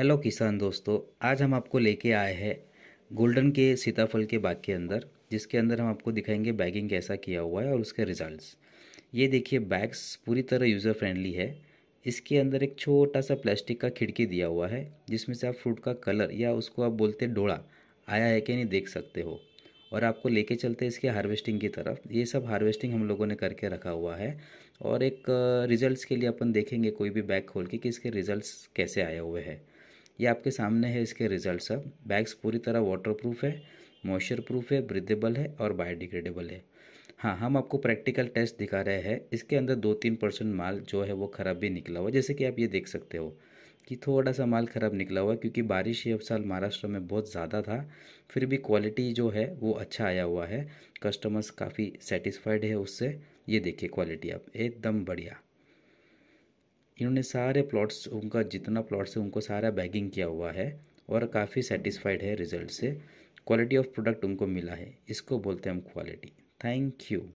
hello किसान दोस्तों आज हम आपको लेके आए हैं गोल्डन के सीताफल के बाग के अंदर जिसके अंदर हम आपको दिखाएंगे बैगिंग कैसा किया हुआ है और उसके रिजल्ट्स ये देखिए बैग्स पूरी तरह यूज़र फ्रेंडली है इसके अंदर एक छोटा सा प्लास्टिक का खिड़की दिया हुआ है जिसमें से आप फ्रूट का कलर या उसको आप बोलते डोड़ा आया है कि नहीं देख सकते हो और आपको लेके चलते इसके हार्वेस्टिंग की तरफ ये सब हार्वेस्टिंग हम लोगों ने करके रखा हुआ है और एक रिजल्ट्स uh, के लिए अपन देखेंगे कोई भी बैग खोल के कि इसके रिजल्ट्स कैसे आए हुए हैं ये आपके सामने है इसके रिजल्ट सब बैग्स पूरी तरह वाटर प्रूफ है मॉइस्चर प्रूफ है ब्रिदेबल है और बायोडिग्रेडेबल है हाँ हम आपको प्रैक्टिकल टेस्ट दिखा रहे हैं इसके अंदर दो तीन परसेंट माल जो है वो ख़राब भी निकला हुआ जैसे कि आप ये देख सकते हो कि थोड़ा सा माल ख़राब निकला हुआ क्योंकि बारिश ये अब साल महाराष्ट्र में बहुत ज़्यादा था फिर भी क्वालिटी जो है वो अच्छा आया हुआ है कस्टमर्स काफ़ी सेटिस्फाइड है उससे ये देखिए क्वालिटी आप एकदम बढ़िया इन्होंने सारे प्लॉट्स उनका जितना प्लॉट्स है उनको सारा बैगिंग किया हुआ है और काफ़ी सेटिस्फाइड है रिजल्ट से क्वालिटी ऑफ प्रोडक्ट उनको मिला है इसको बोलते हैं हम क्वालिटी थैंक यू